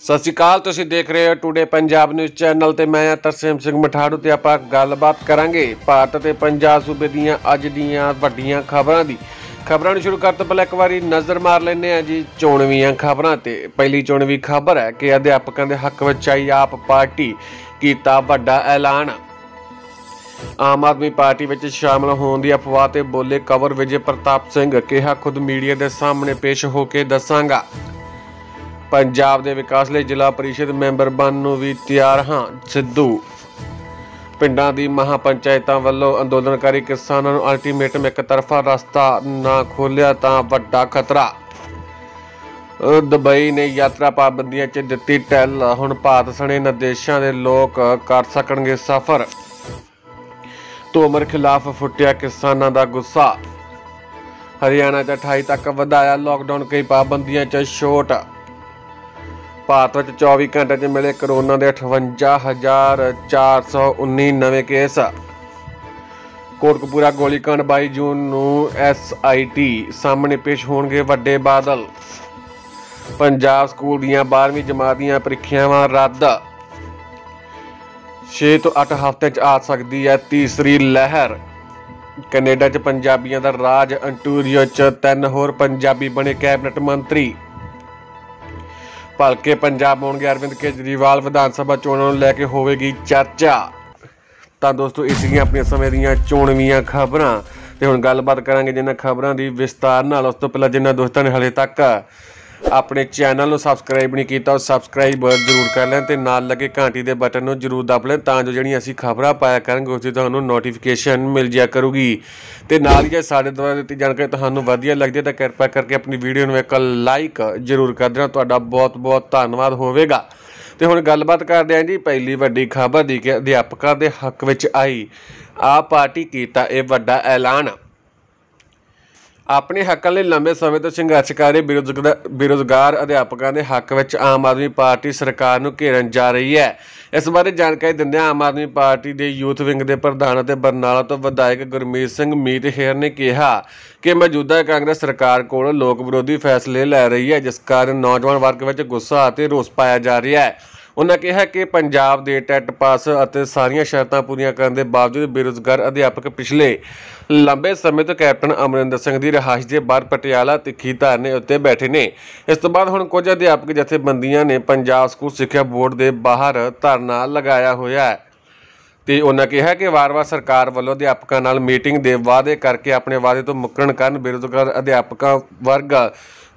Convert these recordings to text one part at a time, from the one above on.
ਸਤਿ ਸ਼੍ਰੀ ਅਕਾਲ ਤੁਸੀਂ ਦੇਖ ਰਹੇ ਹੋ ਟੂਡੇ ਪੰਜਾਬ ਨਿਊਜ਼ ਚੈਨਲ ਤੇ ਮੈਂ ਹਾਂ ਤਰਸੇਮ ਸਿੰਘ ਮਠਾੜੂ ਤੇ ਆਪਾਂ ਗੱਲਬਾਤ ਕਰਾਂਗੇ ਭਾਰਤ ਤੇ ਪੰਜਾਬ ਸੂਬੇ ਦੀਆਂ ਅੱਜ ਦੀਆਂ ਵੱਡੀਆਂ ਖਬਰਾਂ ਦੀ ਖਬਰਾਂ ਨੂੰ ਸ਼ੁਰੂ ਕਰਨ ਤੋਂ ਪਹਿਲਾਂ ਇੱਕ ਵਾਰੀ ਨਜ਼ਰ ਮਾਰ ਲੈਂਦੇ ਆ ਜੀ ਚੋਣਵੀਆਂ ਖਬਰਾਂ ਤੇ ਪਹਿਲੀ ਚੋਣਵੀ ਖਬਰ ਹੈ ਕਿ ਅਧਿਆਪਕਾਂ ਦੇ ਹੱਕ ਵਿੱਚ ਆਈ ਆਪ ਪਾਰਟੀ ਕੀਤਾ ਵੱਡਾ ਐਲਾਨ ਆਮ ਆਦਮੀ ਪਾਰਟੀ ਵਿੱਚ ਸ਼ਾਮਲ ਹੋਣ ਦੀ ਅਫਵਾਹ ਤੇ ਬੋਲੇ ਕਵਰ ਵਿਜੇ ਪ੍ਰਤਾਪ ਸਿੰਘ ਕਿਹਾ ਖੁਦ ਮੀਡੀਆ ਦੇ ਸਾਹਮਣੇ ਪੇਸ਼ ਹੋ ਕੇ ਦੱਸਾਂਗਾ ਪੰਜਾਬ ਦੇ ਵਿਕਾਸ ਲਈ ਜ਼ਿਲ੍ਹਾ ਪਰਿਸ਼ਦ ਮੈਂਬਰ ਬਣਨ ਨੂੰ ਵੀ ਤਿਆਰ ਹਾਂ ਸਿੱਧੂ ਪਿੰਡਾਂ ਦੀ ਮਹਾਪੰਚਾਇਤਾਂ ਵੱਲੋਂ ਅੰਦੋਲਨਕਾਰੀ ਕਿਸਾਨਾਂ ਨੂੰ ਅਲਟੀਮੇਟਮ ਇੱਕ ਤਰਫਾ ਰਸਤਾ ਨਾ ਖੋਲਿਆ ਤਾਂ ਵੱਡਾ ਖਤਰਾ ਦੁਬਈ ਨੇ ਯਾਤਰਾ ਪਾਬੰਦੀਆਂ 'ਚ ਦਿੱਤੀ ਟੈਲ ਹੁਣ ਭਾਰਤ ਸਣੇ ਨਿਰਦੇਸ਼ਾਂ ਦੇ ਲੋਕ ਕਰ ਸਕਣਗੇ ਸਫ਼ਰ ਤੋਮਰ ਖਿਲਾਫ ਫੁੱਟਿਆ ਕਿਸਾਨਾਂ ਦਾ ਗੁੱਸਾ ਹਰਿਆਣਾ 'ਚ 28 ਤੱਕ ਵਧਾਇਆ ਲਾਕਡਾਊਨ ਕਈ ਪਾਬੰਦੀਆਂ 'ਚ ਛੋਟ ਭਾਰਤ ਵਿੱਚ 24 ਘੰਟੇ 'ਚ ਮਿਲੇ ਕਰੋਨਾ ਦੇ 58419 ਨਵੇਂ ਕੇਸ ਕੋਟਕਪੂਰਾ ਗੋਲੀਕਾਂਡ 22 ਜੂਨ ਨੂੰ ਐਸਆਈਟੀ ਸਾਹਮਣੇ ਪੇਸ਼ ਹੋਣਗੇ ਵੱਡੇ ਬਾਦਲ ਪੰਜਾਬ ਸਕੂਲ ਦੀਆਂ 12ਵੀਂ ਜਮਾਤ ਦੀਆਂ ਪ੍ਰੀਖਿਆਵਾਂ ਰੱਦ 6 ਤੋਂ 8 ਹਫ਼ਤੇ 'ਚ ਆ ਸਕਦੀ ਹੈ ਤੀਸਰੀ ਲਹਿਰ ਕੈਨੇਡਾ 'ਚ ਪੰਜਾਬੀਆਂ ਦਾ ਰਾਜ ਅੰਟੂਰੀਓ 'ਚ ਤਿੰਨ ਹੋਰ ਪੰਜਾਬੀ ਬਣੇ ਕੈਬਨਿਟ ਮੰਤਰੀ ਭਲਕੇ ਪੰਜਾਬ ਹੋਣਗੇ ਅਰਵਿੰਦ ਕੇਜਰੀਵਾਲ ਵਿਧਾਨ ਸਭਾ ਚੋਣਾਂ ਨੂੰ ਲੈ ਕੇ ਹੋਵੇਗੀ ਚਰਚਾ ਤਾਂ ਦੋਸਤੋ ਇਸ ਦੀਆਂ ਆਪਣੀਆਂ ਸਮੇਂ ਦੀਆਂ ਚੋਣਵੀਆਂ ਖਬਰਾਂ ਤੇ ਹੁਣ ਗੱਲਬਾਤ ਕਰਾਂਗੇ ਜਿਨ੍ਹਾਂ ਖਬਰਾਂ ਦੀ ਵਿਸਤਾਰ ਨਾਲ ਉਸ ਤੋਂ ਪਹਿਲਾਂ ਜਿਨ੍ਹਾਂ ਦੋਸਤਾਂ ਨੇ ਹਲੇ ਤੱਕ ਆਪਣੇ ਚੈਨਲ ਨੂੰ ਸਬਸਕ੍ਰਾਈਬ ਨਹੀਂ ਕੀਤਾ ਉਹ ਸਬਸਕ੍ਰਾਈਬ ਜ਼ਰੂਰ ਕਰ ਲੈਣ ਤੇ ਨਾਲ ਲੱਗੇ ਘੰਟੀ ਦੇ ਬਟਨ ਨੂੰ ਜ਼ਰੂਰ ਦਬ ਲੈਣ ਤਾਂ ਜੋ ਜਿਹੜੀਆਂ ਅਸੀਂ ਖਬਰਾਂ ਪਾਇਆ ਕਰਾਂਗੇ ਉਸ ਦੀ ਤੁਹਾਨੂੰ ਨੋਟੀਫਿਕੇਸ਼ਨ ਮਿਲ ਜਾਇਆ ਕਰੂਗੀ ਤੇ ਨਾਲ ਹੀ ਸਾਡੇ ਦੁਆਰਾ ਦਿੱਤੀ ਜਾਣਕਾਰੀ ਤੁਹਾਨੂੰ ਵਧੀਆ ਲੱਗਦੀ ਹੈ ਤਾਂ ਕਿਰਪਾ ਕਰਕੇ ਆਪਣੀ ਵੀਡੀਓ ਨੂੰ ਇੱਕ ਲਾਈਕ ਜ਼ਰੂਰ ਕਰ ਦੇਣਾ ਤੁਹਾਡਾ ਬਹੁਤ ਬਹੁਤ ਧੰਨਵਾਦ ਹੋਵੇਗਾ ਤੇ ਹੁਣ ਗੱਲਬਾਤ ਕਰਦੇ ਆਂ ਜੀ ਪਹਿਲੀ ਵੱਡੀ ਖਬਰ ਦੀ ਕਿ ਅਧਿਆਪਕਾਂ ਦੇ ਹੱਕ ਵਿੱਚ ਆਈ ਆ ਪਾਰਟੀ ਕੀਤਾ ਇਹ ਵੱਡਾ ਐਲਾਨ ਆਪਣੇ ਹੱਕਾਂ ਲਈ ਲੰਬੇ ਸਮੇਂ ਤੋਂ ਸੰਘਰਸ਼ ਕਰ ਰਹੇ ਬੇਰੋਜ਼ਗਾਰ ਅਧਿਆਪਕਾਂ ਦੇ ਹੱਕ ਵਿੱਚ ਆਮ ਆਦਮੀ ਪਾਰਟੀ ਸਰਕਾਰ ਨੂੰ ਘੇਰਨ ਜਾ ਰਹੀ ਹੈ ਇਸ ਬਾਰੇ ਜਾਣਕਾਰੀ ਦਿੰਦਿਆਂ ਆਮ ਆਦਮੀ ਪਾਰਟੀ ਦੇ ਯੂਥ ਵਿੰਗ ਦੇ ਪ੍ਰਧਾਨ ਅਤੇ ਬਰਨਾਲਾ ਤੋਂ ਵਿਧਾਇਕ ਗੁਰਮੀਤ ਸਿੰਘ ਮੀਤ ਹੇਰ ਨੇ ਕਿਹਾ ਕਿ ਮੌਜੂਦਾ ਕਾਂਗਰਸ ਸਰਕਾਰ ਕੋਲ ਲੋਕ ਵਿਰੋਧੀ ਫੈਸਲੇ ਲੈ ਰਹੀ ਹੈ ਜਿਸ ਕਾਰਨ ਨੌਜਵਾਨ ਵਰਗ ਵਿੱਚ ਗੁੱਸਾ ਅਤੇ ਰੋਸ ਪਾਇਆ ਜਾ ਰਿਹਾ ਹੈ ਉਹਨਾਂ ਕਿਹਾ ਕਿ ਪੰਜਾਬ ਦੇ ਟੈਟ ਪਾਸ ਅਤੇ ਸਾਰੀਆਂ ਸ਼ਰਤਾਂ ਪੂਰੀਆਂ ਕਰਨ ਦੇ ਬਾਵਜੂਦ ਬੇਰੁਜ਼ਗਾਰ ਅਧਿਆਪਕ ਪਿਛਲੇ ਲੰਬੇ ਸਮੇਂ ਤੋਂ ਕੈਪਟਨ ਅਮਰਿੰਦਰ ਸਿੰਘ ਦੀ ਰਹਾਇਸ਼ ਦੇ ਬਾਹਰ ਪਟਿਆਲਾ ਤਿੱਖੀ ਧਰਨੇ ਉੱਤੇ ਬੈਠੇ ਨੇ ਇਸ ਤੋਂ ਬਾਅਦ ਹੁਣ ਕੁਝ ਅਧਿਆਪਕ ਜਥੇਬੰਦੀਆਂ ਨੇ ਪੰਜਾਬ ਸਕੂਲ ਸਿੱਖਿਆ ਬੋਰਡ ਦੇ ਬਾਹਰ ਧਰਨਾ ਲਗਾਇਆ ਹੋਇਆ ਹੈ ਤੇ ਉਹਨਾਂ ਕਿਹਾ ਕਿ ਵਾਰ-ਵਾਰ ਸਰਕਾਰ ਵੱਲੋਂ ਅਧਿਆਪਕਾਂ ਨਾਲ ਮੀਟਿੰਗ ਦੇ ਵਾਅਦੇ ਕਰਕੇ ਆਪਣੇ ਵਾਅਦੇ ਤੋਂ ਮੁੱਕਰਨ ਕਾਰਨ ਬੇਰੁਜ਼ਗਾਰ ਅਧਿਆਪਕਾਂ ਵਰਗ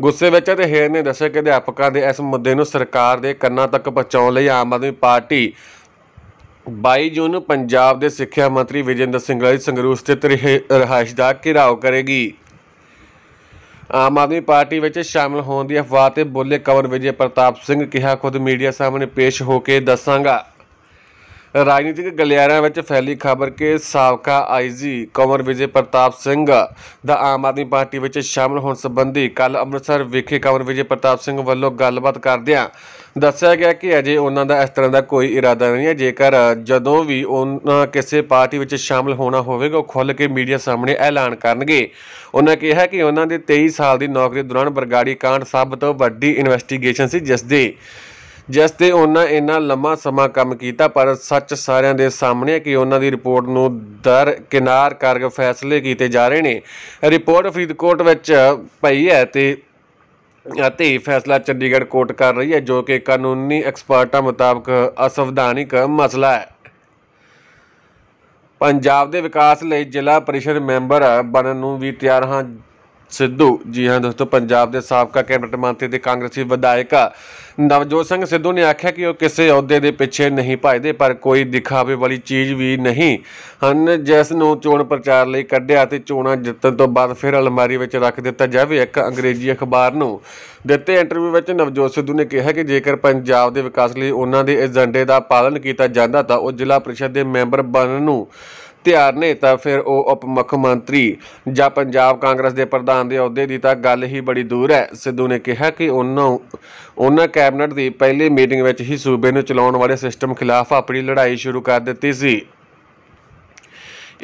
ਗੁੱਸੇ ਵਿੱਚ ਤੇ ਹੇਰ ਨੇ ਦੱਸਿਆ ਕਿ ਅਧਿਆਪਕਾਂ ਦੇ ਇਸ ਮੁੱਦੇ ਨੂੰ ਸਰਕਾਰ ਦੇ ਕੰਨਾਂ ਤੱਕ ਪਹੁੰਚਾਉਣ ਲਈ ਆਮ ਆਦਮੀ ਪਾਰਟੀ 22 ਜੂਨ ਨੂੰ ਪੰਜਾਬ ਦੇ ਸਿੱਖਿਆ ਮੰਤਰੀ ਵਿਜੇਂਦਰ ਸਿੰਘ ਲਈ ਸੰਗਰੂਰ ਸਥਿਤ ਰਿਹਾਇਸ਼ ਦਾ ਘਿਰਾਓ ਕਰੇਗੀ ਆਮ ਆਦਮੀ ਪਾਰਟੀ ਵਿੱਚ ਸ਼ਾਮਲ ਹੋਣ ਦੀ ਅਫਵਾਹ ਤੇ ਬੋਲੇ ਕਵਰ ਵਿਜੇ ਪ੍ਰਤਾਪ ਸਿੰਘ ਕਿਹਾ ਖੁਦ ਮੀਡੀਆ ਸਾਹਮਣੇ ਪੇਸ਼ ਹੋ ਕੇ ਦੱਸਾਂਗਾ ਰਾਜਨੀਤਿਕ ਗਲਿਆਰਿਆਂ ਵਿੱਚ ਫੈਲੀ ਖਬਰ ਕਿ ਸਾਬਕਾ ਆਈਜੀ ਕਮਰ ਵਿਜੇ ਪ੍ਰਤਾਪ ਸਿੰਘ ਦਾ ਆਮ ਆਦਮੀ ਪਾਰਟੀ ਵਿੱਚ ਸ਼ਾਮਲ ਹੋਣ ਸੰਬੰਧੀ ਕੱਲ ਅੰਮ੍ਰਿਤਸਰ ਵਿਖੇ ਕਮਰ ਵਿਜੇ ਪ੍ਰਤਾਪ ਸਿੰਘ ਵੱਲੋਂ ਗੱਲਬਾਤ ਕਰਦਿਆਂ ਦੱਸਿਆ ਗਿਆ ਕਿ ਅਜੇ ਉਹਨਾਂ ਦਾ ਇਸ ਤਰ੍ਹਾਂ ਦਾ ਕੋਈ ਇਰਾਦਾ ਨਹੀਂ ਹੈ ਜੇਕਰ ਜਦੋਂ ਵੀ ਉਹਨਾਂ ਕਿਸੇ ਪਾਰਟੀ ਵਿੱਚ ਸ਼ਾਮਲ ਹੋਣਾ ਹੋਵੇਗਾ ਉਹ ਖੁੱਲ੍ਹ ਕੇ ਮੀਡੀਆ ਸਾਹਮਣੇ ਐਲਾਨ ਕਰਨਗੇ ਉਹਨਾਂ ਕਿਹਾ ਕਿ ਉਹਨਾਂ ਦੇ 23 ਸਾਲ ਦੀ ਨੌਕਰੀ ਦੌਰਾਨ ਬਰਗਾੜੀ ਕਾਂਡ ਸਭ ਤੋਂ ਵੱਡੀ ਇਨਵੈਸਟੀਗੇਸ਼ਨ ਸੀ ਜਿਸ ਦੇ ਜਿਸ ਤੇ ਉਹਨਾਂ ਇੰਨਾ ਲੰਮਾ ਸਮਾਂ ਕੰਮ ਕੀਤਾ ਪਰ ਸੱਚ ਸਾਰਿਆਂ ਦੇ ਸਾਹਮਣੇ ਹੈ ਕਿ ਉਹਨਾਂ ਦੀ ਰਿਪੋਰਟ ਨੂੰ ਦਰ ਕਿਨਾਰ ਕਰਕੇ ਫੈਸਲੇ ਕੀਤੇ ਜਾ ਰਹੇ ਨੇ ਰਿਪੋਰਟ ਫਰੀਦਕੋਟ ਵਿੱਚ ਪਈ ਹੈ ਤੇ ਅਤੇ ਫੈਸਲਾ ਚੰਡੀਗੜ੍ਹ ਕੋਰਟ ਕਰ ਰਹੀ ਹੈ ਜੋ ਕਿ ਕਾਨੂੰਨੀ ਐਕਸਪਰਟਾਂ ਮੁਤਾਬਕ ਅਸਵਿਧਾਨਿਕ ਮਸਲਾ ਹੈ ਪੰਜਾਬ ਦੇ ਵਿਕਾਸ ਲਈ ਜ਼ਿਲ੍ਹਾ ਪਰਿਸ਼ਦ ਮੈਂਬਰ ਬਣਨ ਨੂੰ ਵੀ ਤਿਆਰ ਹਾਂ ਸਿੱਧੂ ਜੀ ਹਾਂ ਦੋਸਤੋ ਪੰਜਾਬ ਦੇ ਸਾਬਕਾ ਕੈਬਨਿਟ ਮੰਤਰੀ ਤੇ ਕਾਂਗਰਸੀ ਵਿਧਾਇਕ ਨਵਜੋਤ ਸਿੰਘ ਸਿੱਧੂ ਨੇ ਆਖਿਆ ਕਿ ਉਹ ਕਿਸੇ ਅਹੁਦੇ ਦੇ ਪਿੱਛੇ ਨਹੀਂ ਭਜਦੇ ਪਰ ਕੋਈ ਦਿਖਾਵੇ ਵਾਲੀ ਚੀਜ਼ ਵੀ ਨਹੀਂ ਹਨ ਜਿਸ ਨੂੰ ਚੋਣ ਪ੍ਰਚਾਰ ਲਈ ਕੱਢਿਆ ਤੇ ਚੋਣਾਂ ਜਿੱਤਣ ਤੋਂ ਬਾਅਦ ਫਿਰ ਅਲਮਾਰੀ ਵਿੱਚ ਰੱਖ ਦਿੱਤਾ ਜਾਵੇ ਇੱਕ ਅੰਗਰੇਜ਼ੀ ਅਖਬਾਰ ਨੂੰ ਦਿੱਤੇ ਇੰਟਰਵਿਊ ਵਿੱਚ ਨਵਜੋਤ ਸਿੱਧੂ ਨੇ ਕਿਹਾ ਕਿ ਜੇਕਰ ਪੰਜਾਬ ਦੇ ਵਿਕਾਸ ਲਈ ਉਹਨਾਂ ਦੇ ਏਜੰਡੇ ਦਾ ਪਾਲਣ ਕੀਤਾ ਜਾਂਦਾ ਤਾਂ ਉਹ ਜ਼ਿਲ੍ਹਾ ਪ੍ਰੀਸ਼ਦ ਦੇ ਮੈਂਬਰ ਬਣਨ ਨੂੰ ਤਿਆਰ ਨੇ ਤਾਂ ਫਿਰ ਉਹ ਉਪ ਮੁੱਖ ਮੰਤਰੀ ਜਾਂ ਪੰਜਾਬ ਕਾਂਗਰਸ ਦੇ ਪ੍ਰਧਾਨ ਦੇ ਅਹੁਦੇ ਦੀ ਤਾਂ ਗੱਲ ਹੀ ਬੜੀ ਦੂਰ ਹੈ ਸਿੱਧੂ ਨੇ ਕਿਹਾ ਕਿ ਉਹਨਾਂ ਉਹਨਾਂ ਕੈਬਨਿਟ ਦੀ ਪਹਿਲੀ ਮੀਟਿੰਗ ਵਿੱਚ ਹੀ ਸੂਬੇ ਨੂੰ ਚਲਾਉਣ ਵਾਲੇ ਸਿਸਟਮ ਖਿਲਾਫ ਆਪਣੀ ਲੜਾਈ ਸ਼ੁਰੂ ਕਰ ਦਿੱਤੀ ਸੀ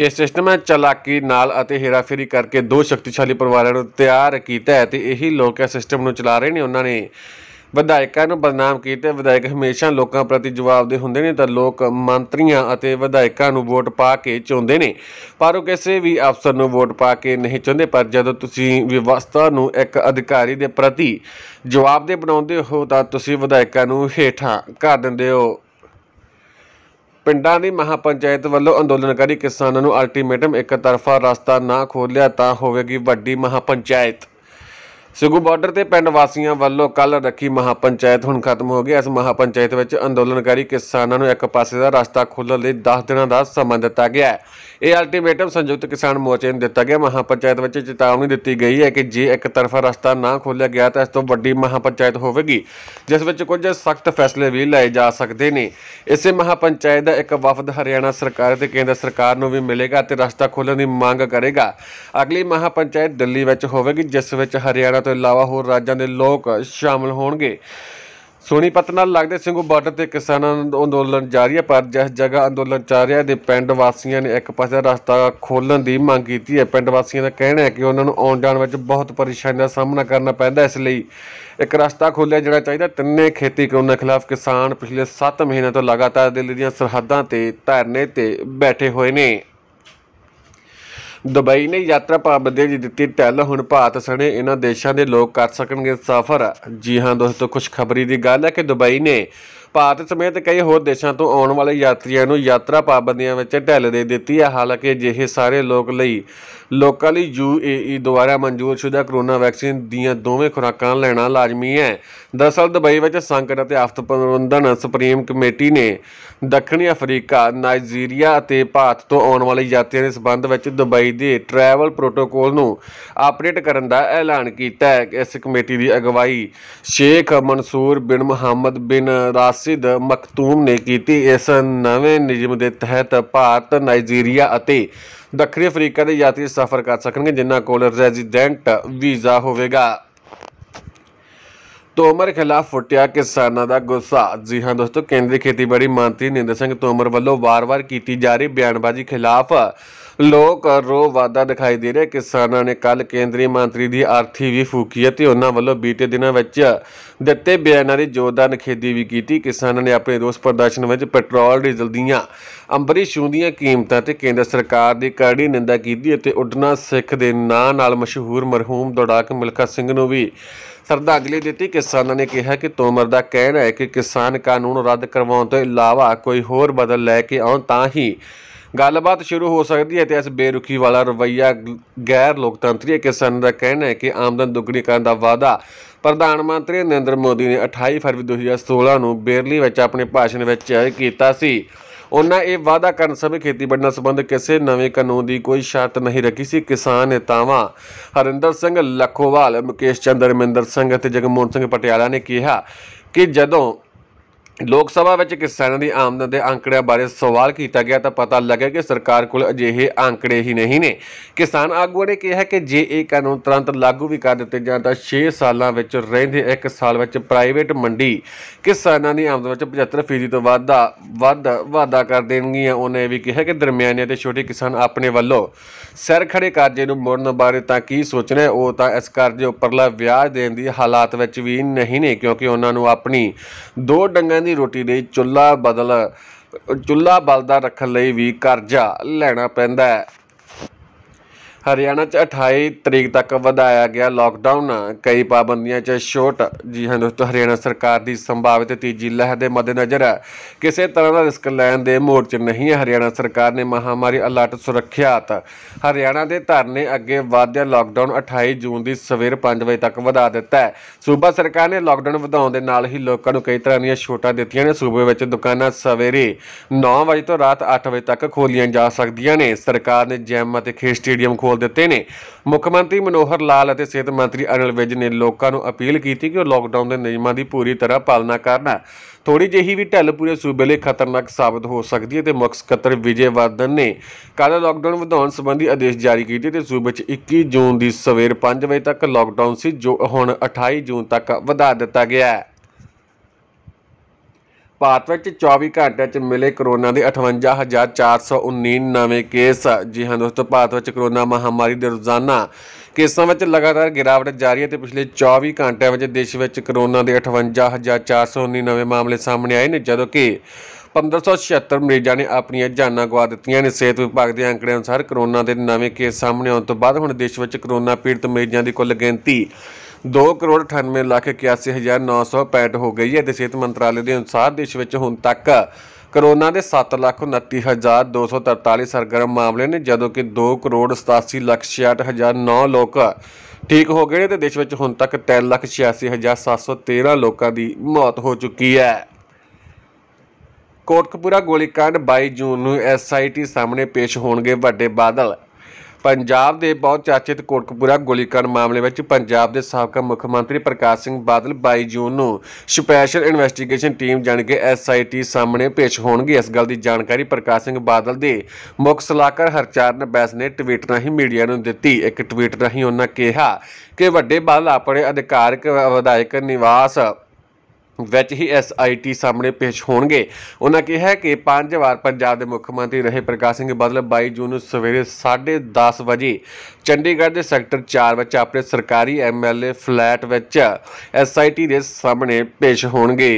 ਇਸ ਸਿਸਟਮ ਹੈ ਚਲਾਕੀ ਨਾਲ ਅਤੇ ਹੇਰਾਫੇਰੀ ਕਰਕੇ ਦੋ ਸ਼ਕਤੀਸ਼ਾਲੀ ਪਰਿਵਾਰਾਂ ਨੂੰ ਤਿਆਰ ਕੀਤਾ ਹੈ ਤੇ ਇਹੀ ਲੋਕ ਇਸ ਸਿਸਟਮ ਨੂੰ ਚਲਾ ਰਹੇ ਨੇ ਉਹਨਾਂ ਨੇ ਵਿਧਾਇਕਾਂ ਨੂੰ ਬਦਨਾਮ ਕੀਤੇ ਵਿਧਾਇਕ ਹਮੇਸ਼ਾ ਲੋਕਾਂ ਪ੍ਰਤੀ ਜਵਾਬਦੇ ਹੁੰਦੇ ਨੇ ਤਾਂ ਲੋਕ ਮੰਤਰੀਆਂ ਅਤੇ ਵਿਧਾਇਕਾਂ ਨੂੰ ਵੋਟ ਪਾ ਕੇ ਚੁਣਦੇ ਨੇ ਪਰ ਉਹ ਕਿਸੇ ਵੀ ਅਫਸਰ ਨੂੰ ਵੋਟ ਪਾ ਕੇ ਨਹੀਂ ਚੁਣਦੇ ਪਰ ਜਦੋਂ ਤੁਸੀਂ ਵਿਵਸਥਾ ਨੂੰ ਇੱਕ ਅਧਿਕਾਰੀ ਦੇ ਪ੍ਰਤੀ ਜਵਾਬਦੇ ਬਣਾਉਂਦੇ ਹੋ ਤਾਂ ਤੁਸੀਂ ਵਿਧਾਇਕਾਂ ਨੂੰ ਹੇਠਾਂ ਕਰ ਦਿੰਦੇ ਹੋ ਪਿੰਡਾਂ ਦੀ ਮਹਾਪੰਚਾਇਤ ਵੱਲੋਂ ਅੰਦੋਲਨਕਾਰੀ ਕਿਸਾਨਾਂ ਨੂੰ ਅਲਟੀਮੇਟਮ ਇੱਕ ਤਰਫਾ ਰਸਤਾ ਨਾ ਖੋਲਿਆ ਤਾਂ ਹੋਵੇਗੀ ਵੱਡੀ ਮਹਾਪੰਚਾਇਤ ਸਗੂ ਬਾਰਡਰ ਤੇ ਪਿੰਡ ਵਾਸੀਆਂ ਵੱਲੋਂ ਕੱਲ ਰੱਖੀ ਮਹਾਪੰਚਾਇਤ ਹੁਣ ਖਤਮ ਹੋ ਗਈ ਇਸ ਮਹਾਪੰਚਾਇਤ ਵਿੱਚ ਅੰਦੋਲਨਕਾਰੀ ਕਿਸਾਨਾਂ ਨੂੰ ਇੱਕ ਪਾਸੇ ਦਾ ਰਸਤਾ ਖੋਲ੍ਹਣ ਲਈ 10 ਦਿਨਾਂ ਦਾ ਸਮਾਂ ਦਿੱਤਾ ਗਿਆ ਹੈ ਇਹ ਅਲਟੀਮੇਟਮ ਸੰਯੁਕਤ ਕਿਸਾਨ ਮੋਰਚੇ ਨੂੰ ਦਿੱਤਾ ਗਿਆ ਮਹਾਪੰਚਾਇਤ ਵਿੱਚ ਚੇਤਾਵਨੀ ਦਿੱਤੀ ਗਈ ਹੈ ਕਿ ਜੇ ਇੱਕ ਤਰਫਾ ਰਸਤਾ ਨਾ ਖੋਲ੍ਹਿਆ ਗਿਆ ਤਾਂ ਇਸ ਤੋਂ ਵੱਡੀ ਮਹਾਪੰਚਾਇਤ ਹੋਵੇਗੀ ਜਿਸ ਵਿੱਚ ਕੁਝ ਸਖਤ ਫੈਸਲੇ ਵੀ ਲਏ ਜਾ ਸਕਦੇ ਨੇ ਇਸੇ ਮਹਾਪੰਚਾਇਤ ਦਾ ਇੱਕ ਵਫਦ ਹਰਿਆਣਾ ਸਰਕਾਰ ਤੇ ਕੇਂਦਰ ਸਰਕਾਰ ਨੂੰ ਵੀ ਮਿਲੇਗਾ ਤੇ ਰਸਤਾ ਖੋਲ੍ਹਣ ਦੀ ਮੰਗ ਕਰੇਗਾ ਅਗਲੀ ਮਹਾਪੰਚਾਇਤ ਦਿੱਲੀ ਵਿੱਚ ਹੋਵੇਗੀ ਜਿਸ ਵਿੱਚ ਹਰਿਆਣਾ ਤੋਂ ਇਲਾਵਾ ਹੋਰ ਰਾਜਾਂ ਦੇ ਲੋਕ ਸ਼ਾਮਲ ਹੋਣਗੇ ਸੋਨੀਪਤ ਨਾਲ ਲੱਗਦੇ ਸਿੰਘੂ ਬਾਰਡਰ ਤੇ ਕਿਸਾਨਾਂ ਦਾ ਅੰਦੋਲਨ ਜਾਰੀ ਹੈ ਪਰ ਜਿਸ ਜਗ੍ਹਾ ਅੰਦੋਲਨ ਚੱਲ ਰਿਹਾ ਦੇ ਪਿੰਡ ਵਾਸੀਆਂ ਨੇ ਇੱਕ ਪਾਸੇ ਰਸਤਾ ਖੋਲਣ ਦੀ ਮੰਗ ਕੀਤੀ ਹੈ ਪਿੰਡ ਵਾਸੀਆਂ ਦਾ ਕਹਿਣਾ ਹੈ ਕਿ ਉਹਨਾਂ ਨੂੰ ਆਉਣ ਜਾਣ ਵਿੱਚ ਬਹੁਤ ਪਰੇਸ਼ਾਨੀ ਦਾ ਸਾਹਮਣਾ ਕਰਨਾ ਪੈਂਦਾ ਇਸ ਲਈ ਇੱਕ ਰਸਤਾ ਖੋਲਿਆ ਜਾਣਾ ਚਾਹੀਦਾ ਤਿੰਨੇ ਖੇਤੀ ਕਾਨੂੰਨਾਂ ਖਿਲਾਫ ਕਿਸਾਨ ਪਿਛਲੇ 7 ਮਹੀਨਿਆਂ ਤੋਂ ਲਗਾਤਾਰ ਦਿੱਲੀ ਦੀਆਂ ਸਰਹੱਦਾਂ ਤੇ ਧਰਨੇ ਤੇ ਬੈਠੇ ਹੋਏ ਨੇ ਦੁਬਈ ਨੇ ਯਾਤਰਾ ਪਾਬੰਦੀ ਜੀ ਦਿੱਤੀ ਟੈਲ ਹੁਣ ਭਾਰਤ ਸਣੇ ਇਹਨਾਂ ਦੇਸ਼ਾਂ ਦੇ ਲੋਕ ਕਰ ਸਕਣਗੇ ਸਫ਼ਰ ਜੀ ਹਾਂ ਦੋਸਤੋ ਖੁਸ਼ਖਬਰੀ ਦੀ ਗੱਲ ਹੈ ਕਿ ਦੁਬਈ ਨੇ ਭਾਰਤ ਸਮੇਤ ਕਈ ਹੋਰ ਦੇਸ਼ਾਂ ਤੋਂ ਆਉਣ ਵਾਲੇ ਯਾਤਰੀਆਂ ਨੂੰ ਯਾਤਰਾ ਪਾਬੰਦੀਆਂ ਵਿੱਚ ਢਿੱਲ ਦੇ ਦਿੱਤੀ ਹੈ ਹਾਲਾਂਕਿ ਜਿਹੇ ਸਾਰੇ ਲੋਕ ਲਈ ਲੋਕਾਂ ਲਈ ਯੂਏਈ ਦੁਆਰਾ ਮਨਜ਼ੂਰਸ਼ੁਦਾ ਕੋਰੋਨਾ ਵੈਕਸੀਨ ਦੀਆਂ ਦੋਵੇਂ ਖੁਰਾਕਾਂ ਲੈਣਾ ਲਾਜ਼ਮੀ ਹੈ ਦਰਸਲ ਦੁਬਈ ਵਿੱਚ ਸੰਕਟ ਅਤੇ ਆਫਤ ਪ੍ਰਬੰਧਨ ਸੁਪਰੀਮ ਕਮੇਟੀ ਨੇ ਦੱਖਣੀ ਅਫਰੀਕਾ ਨਾਈਜੀਰੀਆ ਅਤੇ ਭਾਰਤ ਤੋਂ ਆਉਣ ਵਾਲੇ ਯਾਤਰੀਆਂ ਦੇ ਸਬੰਧ ਵਿੱਚ ਦੁਬਈ ਦੇ ਟਰੈਵਲ ਪ੍ਰੋਟੋਕੋਲ ਨੂੰ ਅਪਡੇਟ ਕਰਨ ਦਾ ਐਲਾਨ ਕੀਤਾ ਹੈ ਇਸ ਕਮੇਟੀ ਦੀ ਅਗਵਾਈ ਸ਼ੇਖ ਮਨਸੂਰ ਬਿਨ ਮੁਹੰਮਦ ਬਿਨ ਰਾਸ ਪ੍ਰਸਿੱਧ ਮਖਤੂਮ ਨੇ ਕੀਤੀ ਇਸ ਨਵੇਂ ਨਿਯਮ ਦੇ ਤਹਿਤ ਭਾਰਤ ਨਾਈਜੀਰੀਆ ਅਤੇ ਦੱਖਣੀ ਅਫਰੀਕਾ ਦੇ ਯਾਤਰੀ ਸਫ਼ਰ ਕਰ ਸਕਣਗੇ ਜਿਨ੍ਹਾਂ ਕੋਲ ਰੈਜ਼ੀਡੈਂਟ ਵੀਜ਼ਾ ਹੋਵੇਗਾ ਤੋਮਰ ਖਿਲਾਫ ਫੁੱਟਿਆ ਕਿਸਾਨਾਂ ਦਾ ਗੁੱਸਾ ਜੀ ਹਾਂ ਦੋਸਤੋ ਕੇਂਦਰੀ ਖੇਤੀਬਾੜੀ ਮੰਤਰੀ ਨਿੰਦਰ ਸਿੰਘ ਤੋਮਰ ਵੱਲੋਂ ਵਾਰ-ਵਾਰ ਕੀਤੀ ਜਾ ਰਹੀ ਬਿਆਨਬਾਜ਼ੀ ਖਿਲਾਫ ਲੋਕ ਰੋ ਵਾਦਾ ਦਿਖਾਈ ਦੇ ਰਿਹਾ ਕਿਸਾਨਾਂ ਨੇ ਕੱਲ ਕੇਂਦਰੀ ਮੰਤਰੀ ਦੀ ਆਰਥੀ ਵੀ ਫੂਕੀ ਅਤੇ ਉਹਨਾਂ ਵੱਲੋਂ ਬੀਤੇ ਦਿਨਾਂ ਵਿੱਚ ਦਿੱਤੇ ਬਿਆਨਾਂ ਦੀ ਜ਼ੋਰਦਾਰ ਨਖੇਦੀ ਵੀ ਕੀਤੀ ਕਿਸਾਨਾਂ ਨੇ ਆਪਣੇ ਰੋਸ ਪ੍ਰਦਰਸ਼ਨ ਵਿੱਚ ਪੈਟਰੋਲ ਡੀਜ਼ਲ ਦੀਆਂ ਅੰਬਰੀ ਛੂੰਦੀਆਂ ਕੀਮਤਾਂ ਤੇ ਕੇਂਦਰ ਸਰਕਾਰ ਦੀ ਕੜੀ ਨਿੰਦਾ ਕੀਤੀ ਅਤੇ ਉਡਣਾ ਸਿੱਖ ਦੇ ਨਾਂ ਨਾਲ ਮਸ਼ਹੂਰ ਮਰਹੂਮ ਦੋੜਾਕ ਮਿਲਖਾ ਸਿੰਘ ਨੂੰ ਵੀ ਸ਼ਰਧਾਂਜਲੀ ਦਿੱਤੀ ਕਿਸਾਨਾਂ ਨੇ ਕਿਹਾ ਕਿ ਤੋਮਰ ਦਾ ਕਹਿਣਾ ਹੈ ਕਿ ਕਿਸਾਨ ਕਾਨੂੰਨ ਰੱਦ ਕਰਵਾਉਣ ਤੋਂ ਇਲਾਵਾ ਕੋਈ ਹੋਰ ਬਦਲ ਲੈ ਕੇ ਆਉਣ ਤਾਂ ਹੀ ਗੱਲਬਾਤ ਸ਼ੁਰੂ ਹੋ ਸਕਦੀ ਹੈ ਤੇ ਇਸ ਬੇਰੁਖੀ ਵਾਲਾ ਰਵਈਆ ਗੈਰ ਲੋਕਤੰਤਰੀ ਕਿਸਾਨ ਦਾ ਕਹਿਣਾ ਹੈ ਕਿ ਆਮਦਨ ਦੁੱਗਣੀ ਕਰਨ ਦਾ ਵਾਅਦਾ ਪ੍ਰਧਾਨ ਮੰਤਰੀ ਨਰਿੰਦਰ ਮੋਦੀ ਨੇ 28 ਫਰਵਰੀ 2016 ਨੂੰ ਬੇਰਲੀ ਵਿੱਚ ਆਪਣੇ ਭਾਸ਼ਣ ਵਿੱਚ ਕੀਤਾ ਸੀ ਉਹਨਾਂ ਇਹ ਵਾਅਦਾ ਕਰਨ ਸਮੇਂ ਖੇਤੀਬਾੜੀ ਨਾਲ ਸੰਬੰਧ ਕਿਸੇ ਨਵੇਂ ਕਾਨੂੰਨ ਦੀ ਕੋਈ ਸ਼ਰਤ ਨਹੀਂ ਰੱਖੀ ਸੀ ਕਿਸਾਨ ਨੇਤਾਵਾਂ ਹਰਿੰਦਰ ਸਿੰਘ ਲੱਖੋਵਾਲ ਮੁਕੇਸ਼ ਚੰਦਰ ਮਿੰਦਰ ਸਿੰਘ ਅਤੇ ਜਗਮੋਹਨ ਸਿੰਘ ਪਟਿਆਲਾ ਨੇ ਕਿਹਾ ਕਿ ਜਦੋਂ ਲੋਕ ਸਭਾ ਵਿੱਚ ਕਿਸਾਨਾਂ ਦੀ ਆਮਦਨ ਦੇ ਅੰਕੜਿਆਂ ਬਾਰੇ ਸਵਾਲ ਕੀਤਾ ਗਿਆ ਤਾਂ ਪਤਾ ਲੱਗਿਆ ਕਿ ਸਰਕਾਰ ਕੋਲ ਅਜਿਹੇ ਅੰਕੜੇ ਹੀ ਨਹੀਂ ਨੇ ਕਿਸਾਨ ਆਗੂਆਂ ਨੇ ਕਿਹਾ ਕਿ ਜੇ ਇਹ ਕਾਨੂੰਨ ਤੁਰੰਤ ਲਾਗੂ ਵੀ ਕਰ ਦਿੱਤੇ ਜਾਂ ਤਾਂ 6 ਸਾਲਾਂ ਵਿੱਚ ਰਹਿੰਦੇ 1 ਸਾਲ ਵਿੱਚ ਪ੍ਰਾਈਵੇਟ ਮੰਡੀ ਕਿਸਾਨਾਂ ਦੀ ਆਮਦਨ ਵਿੱਚ 75% ਤੋਂ ਵਾਧਾ ਵਾਧਾ ਵਾਧਾ ਕਰ ਦੇਣਗੀਆਂ ਉਹਨੇ ਵੀ ਕਿਹਾ ਕਿ ਦਰਮਿਆਨੇ ਤੇ ਛੋਟੇ ਕਿਸਾਨ ਆਪਣੇ ਵੱਲੋਂ ਸਿਰ ਖੜੇ ਕਰਜ਼ੇ ਨੂੰ ਮੋੜਨ ਬਾਰੇ ਤਾਂ ਕੀ ਸੋਚਣਾ ਉਹ ਤਾਂ ਇਸ ਕਰਜ਼ੇ ਉੱਪਰਲਾ ਵਿਆਜ ਦੇਣ ਦੀ ਹਾਲਾਤ ਵਿੱਚ ਵੀ ਨਹੀਂ ਨੇ ਕਿਉਂਕਿ ਉਹਨਾਂ ਨੂੰ ਆਪਣੀ ਦੋ ਡੰਗਾਂ ਦੀ ਰੋਟੀ ਲਈ ਚੁੱਲ੍ਹਾ ਬਦਲ ਚੁੱਲ੍ਹਾ ਬਲਦਾ ਰੱਖਣ ਲਈ ਵੀ ਕਰਜ਼ਾ ਲੈਣਾ ਪੈਂਦਾ ਹੈ ਹਰਿਆਣਾ 'ਚ 28 ਤਰੀਕ ਤੱਕ ਵਧਾਇਆ ਗਿਆ ਲਾਕਡਾਊਨ ਕਈ ਪਾਬੰਦੀਆਂ 'ਚ ਛੋਟ ਜੀ ਹਾਂ ਦੋਸਤੋ ਹਰਿਆਣਾ ਸਰਕਾਰ ਦੀ ਸੰਭਾਵਿਤ ਤੀਜੀ ਲਹਿਰ ਦੇ ਮੱਦੇਨਜ਼ਰ ਕਿਸੇ ਤਰ੍ਹਾਂ ਦਾ ਰਿਸਕ ਲੈਣ ਦੇ ਮੋੜ 'ਚ ਨਹੀਂ ਹੈ ਹਰਿਆਣਾ ਸਰਕਾਰ ਨੇ ਮਹਾਮਾਰੀ ਅਲਰਟ ਸੁਰੱਖਿਆਤ ਹਰਿਆਣਾ ਦੇ ਧਰਨੇ ਅੱਗੇ ਵਾਧਿਆ ਲਾਕਡਾਊਨ 28 ਜੂਨ ਦੀ ਸਵੇਰ 5 ਵਜੇ ਤੱਕ ਵਧਾ ਦਿੱਤਾ ਹੈ ਸੂਬਾ ਸਰਕਾਰ ਨੇ ਲਾਕਡਾਊਨ ਵਧਾਉਣ ਦੇ ਨਾਲ ਹੀ ਲੋਕਾਂ ਨੂੰ ਕਈ ਤਰ੍ਹਾਂ ਦੀਆਂ ਛੋਟਾਂ ਦਿੱਤੀਆਂ ਨੇ ਸੂਬੇ ਵਿੱਚ ਦੁਕਾਨਾਂ ਸਵੇਰੇ 9 ਵਜੇ ਤੋਂ ਰਾਤ 8 ਵਜੇ ਤੱਕ ਖੋਲੀਆਂ ਜਾ ਸਕਦੀਆਂ ਨੇ ਸਰਕਾਰ ਨੇ ਜੈਮ ਅਤੇ ਖੇਡ ਸਟੇਡੀਅਮ ਖੋਲ ਖੋਲ ਦਿੱਤੇ ਨੇ ਮੁੱਖ ਮੰਤਰੀ ਮਨੋਹਰ ਲਾਲ ਅਤੇ ਸਿਹਤ ਮੰਤਰੀ ਅਨਿਲ ਵਿਜ ਨੇ ਲੋਕਾਂ ਨੂੰ ਅਪੀਲ ਕੀਤੀ ਕਿ ਉਹ ਲੋਕਡਾਊਨ ਦੇ ਨਿਯਮਾਂ ਦੀ ਪੂਰੀ ਤਰ੍ਹਾਂ ਪਾਲਣਾ ਕਰਨ ਥੋੜੀ ਜਿਹੀ ਵੀ ਢਿੱਲ ਪੂਰੇ ਸੂਬੇ ਲਈ ਖਤਰਨਾਕ ਸਾਬਤ ਹੋ ਸਕਦੀ ਹੈ ਤੇ ਮੁੱਖ ਸਕੱਤਰ ਵਿਜੇ ਵਾਦਨ ਨੇ ਕੱਲ ਲੋਕਡਾਊਨ ਵਧਾਉਣ ਸੰਬੰਧੀ ਆਦੇਸ਼ ਜਾਰੀ ਕੀਤੇ ਤੇ ਸੂਬੇ 'ਚ 21 ਜੂਨ ਦੀ ਸਵੇਰ 5 ਵਜੇ ਤੱਕ ਲੋਕਡਾਊਨ ਸੀ ਜੋ ਹੁਣ 28 ਜੂਨ ਤੱਕ ਵਧਾ ਦਿੱਤਾ ਗਿਆ ਹੈ ਭਾਰਤ ਵਿੱਚ 24 ਘੰਟਿਆਂ 'ਚ ਮਿਲੇ ਕਰੋਨਾ ਦੇ 58419 ਨਵੇਂ ਕੇਸ ਜੀ ਹਾਂ ਦੋਸਤੋ ਭਾਰਤ ਵਿੱਚ ਕਰੋਨਾ ਮਹਾਮਾਰੀ ਦੇ ਰੋਜ਼ਾਨਾ ਕੇਸਾਂ ਵਿੱਚ ਲਗਾਤਾਰ ਗਿਰਾਵਟ ਜਾਰੀ ਹੈ ਤੇ ਪਿਛਲੇ 24 ਘੰਟਿਆਂ ਵਿੱਚ ਦੇਸ਼ ਵਿੱਚ ਕਰੋਨਾ ਦੇ 58419 ਨਵੇਂ ਮਾਮਲੇ ਸਾਹਮਣੇ ਆਏ ਨੇ ਜਦੋਂ ਕਿ 1576 ਮਰੀਜ਼ਾਂ ਨੇ ਆਪਣੀਆਂ ਜਾਨਾਂ ਗਵਾ ਦਿੱਤੀਆਂ ਨੇ ਸਿਹਤ ਵਿਭਾਗ ਦੇ ਅੰਕੜੇ ਅਨੁਸਾਰ ਕਰੋਨਾ ਦੇ ਨਵੇਂ ਕੇਸ ਸਾਹਮਣੇ ਆਉਣ ਤੋਂ ਬਾਅਦ ਹੁਣ ਦੇਸ਼ ਵਿੱਚ ਕਰੋਨਾ ਪੀੜਤ ਮਰੀਜ਼ਾਂ ਦੀ ਕੁੱਲ ਗਿਣਤੀ 2 ਕਰੋੜ 98 ਲੱਖ 81965 ਹੋ ਗਈ ਹੈ ਤੇ ਸਿਹਤ ਮੰਤਰਾਲੇ ਦੇ ਅਨੁਸਾਰ ਦੇਸ਼ ਵਿੱਚ ਹੁਣ ਤੱਕ ਕਰੋਨਾ ਦੇ 7,29,243 ਸਰਗਰਮ ਮਾਮਲੇ ਨੇ ਜਦੋਂ ਕਿ 2 ਕਰੋੜ 87,66,009 ਲੋਕ ਠੀਕ ਹੋ ਗਏ ਤੇ ਦੇਸ਼ ਵਿੱਚ ਹੁਣ ਤੱਕ 3,86,713 ਲੋਕਾਂ ਦੀ ਮੌਤ ਹੋ ਚੁੱਕੀ ਹੈ ਕੋਟਕਪੂਰਾ ਗੋਲੀਕਾਂਡ 22 ਜੂਨ ਨੂੰ ਐਸਆਈਟੀ ਸਾਹਮਣੇ ਪੇਸ਼ ਹੋਣਗੇ ਵੱਡੇ ਬਾਦਲ ਪੰਜਾਬ ਦੇ ਬਹੁਤ ਚਰਚਿਤ ਕੋਟਕਪੂਰਾ ਗੋਲੀਕਾਂਡ ਮਾਮਲੇ ਵਿੱਚ ਪੰਜਾਬ ਦੇ ਸਾਬਕਾ ਮੁੱਖ ਮੰਤਰੀ ਪ੍ਰਕਾਸ਼ ਸਿੰਘ ਬਾਦਲ 22 ਜੂਨ ਨੂੰ ਸਪੈਸ਼ਲ ਇਨਵੈਸਟੀਗੇਸ਼ਨ ਟੀਮ ਕੇ ਐਸਆਈਟੀ ਸਾਹਮਣੇ ਪੇਸ਼ ਹੋਣਗੇ ਇਸ ਗੱਲ ਦੀ ਜਾਣਕਾਰੀ ਪ੍ਰਕਾਸ਼ ਸਿੰਘ ਬਾਦਲ ਦੇ ਮੁੱਖ ਸਲਾਹਕਾਰ ਹਰਚਰਨ ਬੈਸ ਨੇ ਟਵਿੱਟਰ ਰਾਹੀਂ ਮੀਡੀਆ ਨੂੰ ਦਿੱਤੀ ਇੱਕ ਟਵੀਟ ਰਾਹੀਂ ਉਹਨਾਂ ਕਿਹਾ ਕਿ ਵੱਡੇ ਬਾਦਲ ਆਪਣੇ ਅਧਿਕਾਰਕ ਵਿਧਾਇਕ ਨਿਵਾਸ ਵਿੱਚ ਹੀ ਐਸਆਈਟੀ ਸਾਹਮਣੇ ਪੇਸ਼ ਹੋਣਗੇ ਉਹਨਾਂ ਕਿਹਾ ਕਿ ਪੰਜ ਵਾਰ ਪੰਜਾਬ ਦੇ ਮੁੱਖ ਮੰਤਰੀ ਰਹੇ ਪ੍ਰਕਾਸ਼ ਸਿੰਘ ਬਾਦਲ 22 ਜੂਨ ਨੂੰ ਸਵੇਰੇ 10:30 ਵਜੇ ਚੰਡੀਗੜ੍ਹ ਦੇ ਸੈਕਟਰ 4 ਵਿੱਚ ਆਪਣੇ ਸਰਕਾਰੀ ਐਮਐਲਏ ਫਲੈਟ ਵਿੱਚ ਐਸਆਈਟੀ ਦੇ ਸਾਹਮਣੇ ਪੇਸ਼ ਹੋਣਗੇ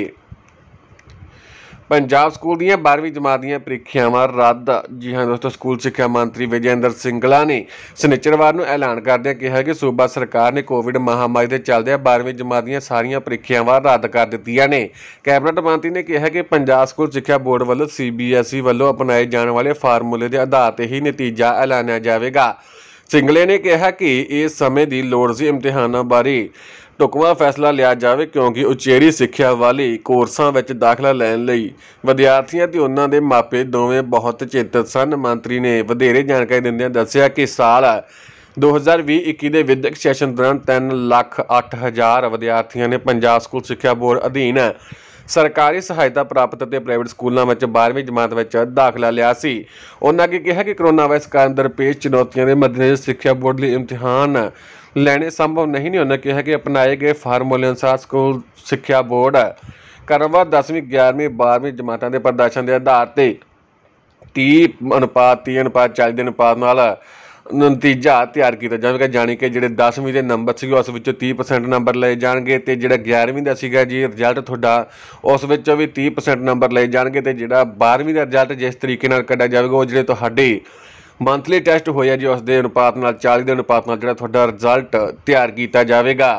ਪੰਜਾਬ ਸਕੂਲ ਦੀਆਂ 12ਵੀਂ ਜਮਾਤ ਦੀਆਂ ਪ੍ਰੀਖਿਆਵਾਂ ਰੱਦ ਜੀ ਹਾਂ ਦੋਸਤੋ ਸਕੂਲ ਸਿੱਖਿਆ ਮੰਤਰੀ ਵਿਜੇਂਦਰ ਸਿੰਗਲਾ ਨੇ ਸਨਿਚਰਵਾਰ ਨੂੰ ਐਲਾਨ ਕਰਦਿਆਂ ਕਿਹਾ ਕਿ ਸੂਬਾ ਸਰਕਾਰ ਨੇ ਕੋਵਿਡ ਮਹਾਮਾਰੀ ਦੇ ਚੱਲਦਿਆਂ 12ਵੀਂ ਜਮਾਤ ਦੀਆਂ ਸਾਰੀਆਂ ਪ੍ਰੀਖਿਆਵਾਂ ਰੱਦ ਕਰ ਦਿੱਤੀਆਂ ਨੇ ਕੈਬਨਿਟ ਮੰਤਰੀ ਨੇ ਕਿਹਾ ਕਿ ਪੰਜਾਬ ਸਕੂਲ ਸਿੱਖਿਆ ਬੋਰਡ ਵੱਲੋਂ ਸੀਬੀਐਸਈ ਵੱਲੋਂ ਅਪਣਾਏ ਜਾਣ ਵਾਲੇ ਫਾਰਮੂਲੇ ਦੇ ਆਧਾਰ ਤੇ ਹੀ ਨਤੀਜਾ ਐਲਾਨਿਆ ਜਾਵੇਗਾ ਸਿੰਗਲੇ ਨੇ ਕਿਹਾ ਕਿ ਇਸ ਸਮੇਂ ਦੀ ਲੋੜ ਸੀ ਇਮਤਿਹਾਨਾਂ ਬਾਰੇ ਢੁਕਵਾਂ ਫੈਸਲਾ ਲਿਆ ਜਾਵੇ ਕਿਉਂਕਿ ਉਚੇਰੀ ਸਿੱਖਿਆ ਵਾਲੇ ਕੋਰਸਾਂ ਵਿੱਚ ਦਾਖਲਾ ਲੈਣ ਲਈ ਵਿਦਿਆਰਥੀਆਂ ਤੇ ਉਹਨਾਂ ਦੇ ਮਾਪੇ ਦੋਵੇਂ ਬਹੁਤ ਚਿੰਤਤ ਸਨ ਮੰਤਰੀ ਨੇ ਵਧੇਰੇ ਜਾਣਕਾਰੀ ਦਿੰਦਿਆਂ ਦੱਸਿਆ ਕਿ ਸਾਲ 2020-21 ਦੇ ਵਿਦਿਅਕ ਸੈਸ਼ਨ ਦੌਰਾਨ 3 ਲੱਖ ਵਿਦਿਆਰਥੀਆਂ ਨੇ ਪੰਜਾਬ ਸਕੂਲ ਸਿੱਖਿਆ ਬੋਰਡ ਅਧੀਨ ਸਰਕਾਰੀ ਸਹਾਇਤਾ ਪ੍ਰਾਪਤ ਅਤੇ ਪ੍ਰਾਈਵੇਟ ਸਕੂਲਾਂ ਵਿੱਚ 12ਵੀਂ ਜਮਾਤ ਵਿੱਚ ਦਾਖਲਾ ਲਿਆ ਸੀ ਉਹਨਾਂ ਨੇ ਕਿਹਾ ਕਿ ਕੋਰੋਨਾ ਵਾਇਰਸ ਕਾਰਨ ਦਰਪੇਸ਼ ਚੁਣੌਤੀਆਂ ਦੇ ਮੱਦੇਨਜ਼ਰ ਸਿੱਖਿਆ ਬੋਰਡ ਲਈ ਇਮਤਿਹਾਨ ਲੈਣੇ ਸੰਭਵ ਨਹੀਂ ਨੇ ਉਹਨਾਂ ਕਿਹਾ ਕਿ ਅਪਣਾਏ ਗਏ ਫਾਰਮੂਲੇ ਅਨੁਸਾਰ ਸਕੂਲ ਸਿੱਖਿਆ ਬੋਰਡ ਕਰਮਵਾਰ 10ਵੀਂ 11ਵੀਂ 12ਵੀਂ ਜਮਾਤਾਂ ਦੇ ਪ੍ਰਦਰਸ਼ਨ ਦੇ ਆਧਾਰ ਤੇ 30 ਅਨੁਪਾਤ 30 ਅਨੁਪਾਤ 40 ਦੇ ਅਨੁਪਾਤ ਨਾਲ ਨਤੀਜਾ ਤਿਆਰ ਕੀਤਾ ਜਾਵੇਗਾ ਜਾਨੀ ਕਿ ਜਿਹੜੇ 10ਵੀਂ ਦੇ ਨੰਬਰ ਸੀ ਉਸ ਵਿੱਚੋਂ 30% ਨੰਬਰ ਲਏ ਜਾਣਗੇ ਤੇ ਜਿਹੜਾ 11ਵੀਂ ਦਾ ਸੀਗਾ ਜੀ ਰਿਜ਼ਲਟ ਤੁਹਾਡਾ ਉਸ ਵਿੱਚੋਂ ਵੀ 30% ਨੰਬਰ ਲਏ ਜਾਣਗੇ ਤੇ ਜਿਹੜਾ 12ਵੀਂ ਦਾ ਰਿਜ਼ਲਟ ਜਿਸ ਤਰੀਕੇ ਨਾਲ ਕੱਢਿਆ ਜਾਵੇਗਾ ਉਹ ਜਿਹੜੇ ਤੁਹਾਡੇ ਮੰਥਲੀ ਟੈਸਟ ਹੋਇਆ ਜੀ ਉਸ ਦੇ ਅਨੁਪਾਤ ਨਾਲ 40 ਦੇ ਅਨੁਪਾਤ ਨਾਲ ਜਿਹੜਾ ਤੁਹਾਡਾ ਰਿਜ਼ਲਟ ਤਿਆਰ ਕੀਤਾ ਜਾਵੇਗਾ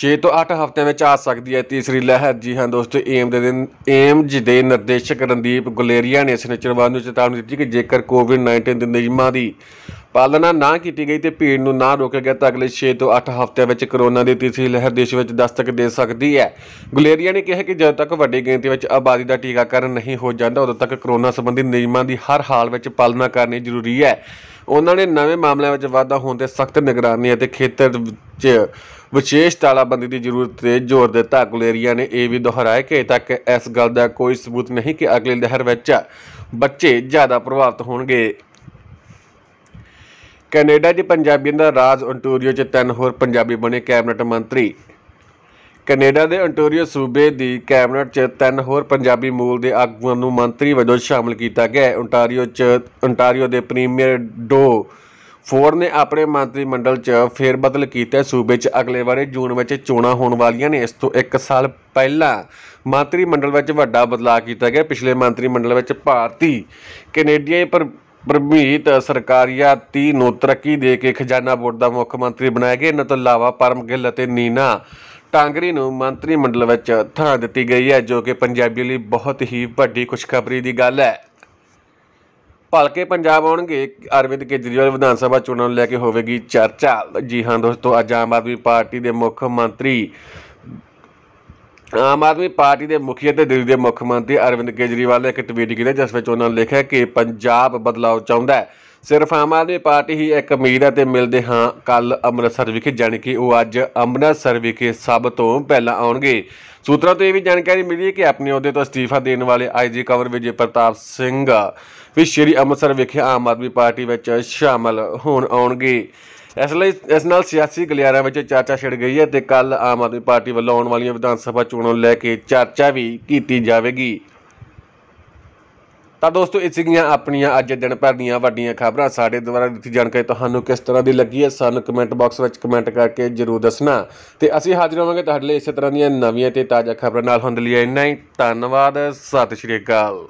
6 ਤੋਂ 8 ਹਫ਼ਤਿਆਂ ਵਿੱਚ ਆ ਸਕਦੀ ਹੈ ਤੀਸਰੀ ਲਹਿਰ ਜੀ ਹਾਂ ਦੋਸਤੋ ਏਮ ਦੇ ਦਿਨ ਏਮਜ ਦੇ ਨਿਰਦੇਸ਼ਕ ਰਣਦੀਪ ਗੁਲੇਰੀਆ ਨੇ ਸ਼ਨੀਚਰਵਾਰ ਨੂੰ ਚੇਤਾਵਨੀ ਦਿੱਤੀ ਕਿ ਜੇਕਰ ਕੋਵਿਡ-19 ਦੇ ਨਿਯਮਾਂ ਦੀ ਪਾਲਣਾ ਨਾ ਕੀਤੀ ਗਈ ਤੇ ਭੀੜ ਨੂੰ ਨਾ ਰੋਕਿਆ ਗਿਆ ਤਾਂ ਅਗਲੇ 6 ਤੋਂ 8 ਹਫ਼ਤਿਆਂ ਵਿੱਚ ਕਰੋਨਾ ਦੀ ਤੀਸਰੀ ਲਹਿਰ ਦੇਸ਼ ਵਿੱਚ ਦਸਤਕ ਦੇ ਸਕਦੀ ਹੈ ਗੁਲੇਰੀਆ ਨੇ ਕਿਹਾ ਕਿ ਜਦ ਤੱਕ ਵੱਡੀ ਗਿਣਤੀ ਵਿੱਚ ਆਬਾਦੀ ਦਾ ਟੀਕਾਕਰਨ ਨਹੀਂ ਹੋ ਜਾਂਦਾ ਉਦੋਂ ਤੱਕ ਕਰੋਨਾ ਸੰਬੰਧੀ ਨਿਯਮਾਂ ਦੀ ਹਰ ਹਾਲ ਵਿੱਚ ਪਾਲਣਾ ਕਰਨੀ ਜ਼ਰੂਰੀ ਹੈ ਉਹਨਾਂ ਨੇ ਨਵੇਂ ਮਾਮਲਿਆਂ ਵਿੱਚ ਵਾਧਾ ਹੋਣ ਤੇ ਸਖਤ ਨਿਗਰਾਨੀ ਅਤੇ ਖੇਤਰ ਵਿੱਚ ਵਿਸ਼ੇਸ਼ ਤਾਲਾਬੰਦੀ ਦੀ ਜ਼ਰੂਰਤ ਤੇ ਜ਼ੋਰ ਦਿੱਤਾ ਗੁਲੇਰੀਆ ਨੇ ਇਹ ਵੀ ਦੁਹਰਾਇਆ ਕਿ ਤੱਕ ਇਸ ਗੱਲ ਦਾ ਕੋਈ ਸਬੂਤ ਨਹੀਂ ਕਿ ਅਗਲੀ ਲਹਿਰ ਵਿੱਚ ਬੱਚੇ ਜ਼ਿਆਦਾ ਪ੍ਰਭਾਵਿਤ ਹੋਣਗੇ ਕੈਨੇਡਾ ਦੇ ਪੰਜਾਬੀਆਂ ਦਾ ਰਾਜ ਓਨਟਾਰੀਓ 'ਚ ਤਿੰਨ ਹੋਰ ਪੰਜਾਬੀ ਬਣੇ ਕੈਬਨਿਟ ਮੰਤਰੀ ਕੈਨੇਡਾ ਦੇ ਓਨਟਾਰੀਓ ਸੂਬੇ ਦੀ ਕੈਬਨਿਟ 'ਚ ਤਿੰਨ ਹੋਰ ਪੰਜਾਬੀ ਮੂਲ ਦੇ ਆਗੂਆਂ ਨੂੰ ਮੰਤਰੀ ਵਜੋਂ ਸ਼ਾਮਲ ਕੀਤਾ ਗਿਆ ਓਨਟਾਰੀਓ 'ਚ ਓਨਟਾਰੀਓ ਦੇ ਪ੍ਰੀਮੀਅਰ ਡੋ ਫੋਰ ਨੇ ਆਪਣੇ ਮੰਤਰੀ ਮੰਡਲ 'ਚ ਫੇਰ ਬਦਲ ਕੀਤਾ ਸੂਬੇ 'ਚ ਅਗਲੇ ਵਾਰੇ ਜੂਨ ਵਿੱਚ ਚੋਣਾਂ ਹੋਣ ਵਾਲੀਆਂ ਨੇ ਇਸ ਤੋਂ 1 ਸਾਲ ਪਹਿਲਾਂ ਮੰਤਰੀ ਮੰਡਲ ਵਿੱਚ ਵੱਡਾ ਬਦਲਾਅ ਕੀਤਾ ਗਿਆ ਪਿਛਲੇ ਮੰਤਰੀ ਮੰਡਲ ਵਿੱਚ ਭਾਰਤੀ ਕੈਨੇਡੀਅਨ ਪਰ ਪ੍ਰਭੀਤ ਤੀ ਨੂੰ ਤਰੱਕੀ ਦੇ ਕੇ ਖਜ਼ਾਨਾ ਬੋਰਡ ਦਾ ਮੁੱਖ ਮੰਤਰੀ ਬਣਾਇਆ ਗਿਆ ਇਹਨਾਂ ਤੋਂ ਇਲਾਵਾ ਪਰਮ ਗਿੱਲ ਅਤੇ ਨੀਨਾ ਟਾਂਗਰੀ ਨੂੰ ਮੰਤਰੀ ਮੰਡਲ ਵਿੱਚ ਥਾਂ ਦਿੱਤੀ ਗਈ ਹੈ ਜੋ ਕਿ ਪੰਜਾਬੀ ਲਈ ਬਹੁਤ ਹੀ ਵੱਡੀ ਖੁਸ਼ਖਬਰੀ ਦੀ ਗੱਲ ਹੈ ਭਲਕੇ ਪੰਜਾਬ ਆਉਣਗੇ ਅਰਵਿੰਦ ਕੇਜਰੀਵਾਲ ਵਿਧਾਨ ਸਭਾ ਚੋਣਾਂ ਨੂੰ ਲੈ ਕੇ ਹੋਵੇਗੀ ਚਰਚਾ ਜੀ ਹਾਂ ਦੋਸਤੋ ਅੱਜ ਆਮ ਆਦਮੀ ਪਾਰਟੀ ਦੇ ਮੁੱਖ ਮੰਤਰੀ ਆਮ ਆਦਮੀ ਪਾਰਟੀ ਦੇ ਮੁਖੀ ਅਤੇ ਦਿੱਲੀ ਦੇ ਮੁੱਖ ਮੰਤਰੀ ਅਰਵਿੰਦ ਕੇਜਰੀਵਾਲ ਨੇ ਇੱਕ ਟਵੀਟ ਕੀਤਾ ਜਿਸ ਵਿੱਚ ਉਹਨਾਂ ਨੇ ਲਿਖਿਆ ਕਿ ਪੰਜਾਬ ਬਦਲਾਅ ਚਾਹੁੰਦਾ ਹੈ ਸਿਰਫ ਆਮ ਆਦਮੀ ਪਾਰਟੀ ਹੀ ਇੱਕ ਉਮੀਦ ਹੈ ਤੇ ਮਿਲਦੇ ਹਾਂ ਕੱਲ ਅੰਮ੍ਰਿਤਸਰ ਵਿਖੇ ਜਾਣ ਕਿ ਉਹ ਅੱਜ ਅੰਮ੍ਰਿਤਸਰ ਵਿਖੇ ਸਭ ਤੋਂ ਪਹਿਲਾਂ ਆਉਣਗੇ ਸੂਤਰਾਂ ਤੋਂ ਇਹ ਵੀ ਜਾਣਕਾਰੀ ਮਿਲੀ ਹੈ ਕਿ ਆਪਣੇ ਅਹੁਦੇ ਤੋਂ ਅਸਤੀਫਾ ਦੇਣ ਵਾਲੇ ਆਈਜੀ ਕਵਰ ਵਿਜੇ ਪ੍ਰਤਾਪ ਸਿੰਘ ਵੀ ਸ਼੍ਰੀ ਅੰਮ੍ਰਿਤਸਰ ਵਿਖੇ ਆਮ ਆਦਮੀ ਪਾਰਟੀ ਵਿੱਚ ਸ਼ਾਮਲ ਹੋਣ ਆਉਣਗੇ ਇਸ ਲਈ ਇਸ ਨਾਲ ਸਿਆਸੀ ਗਲਿਆਰਾਂ ਵਿੱਚ ਚਰਚਾ ਛਿੜ ਗਈ ਹੈ ਤੇ ਕੱਲ ਆਮ ਆਦਮੀ ਪਾਰਟੀ ਵੱਲੋਂ ਆਉਣ ਵਾਲੀਆਂ ਵਿਧਾਨ ਸਭਾ ਚੋਣਾਂ ਲੈ ਕੇ ਚਰਚਾ ਵੀ ਕੀਤੀ ਜਾਵੇਗੀ ਤਾਂ ਦੋਸਤੋ ਇਹ ਸੀਗੀਆਂ ਆਪਣੀਆਂ ਅੱਜ ਦਿਨ ਭਰ ਦੀਆਂ ਵੱਡੀਆਂ ਖਬਰਾਂ ਸਾਡੇ ਦੁਆਰਾ ਦਿੱਤੀ ਜਾਣਕਾਰੀ ਤੁਹਾਨੂੰ ਕਿਸ ਤਰ੍ਹਾਂ ਦੀ ਲੱਗੀ ਹੈ ਸਾਨੂੰ ਕਮੈਂਟ ਬਾਕਸ ਵਿੱਚ ਕਮੈਂਟ ਕਰਕੇ ਜਰੂਰ ਦੱਸਣਾ ਤੇ ਅਸੀਂ ਹਾਜ਼ਰ ਹੋਵਾਂਗੇ ਤੁਹਾਡੇ ਲਈ ਇਸੇ ਤਰ੍ਹਾਂ ਦੀਆਂ ਨਵੀਆਂ ਤੇ ਤਾਜ਼ਾ ਖਬਰਾਂ ਨਾਲ ਹੁੰਦੇ ਲਈ ਇੰਨਾ ਹੀ ਧੰਨਵਾਦ ਸਤਿ ਸ਼੍ਰੀ ਅਕਾਲ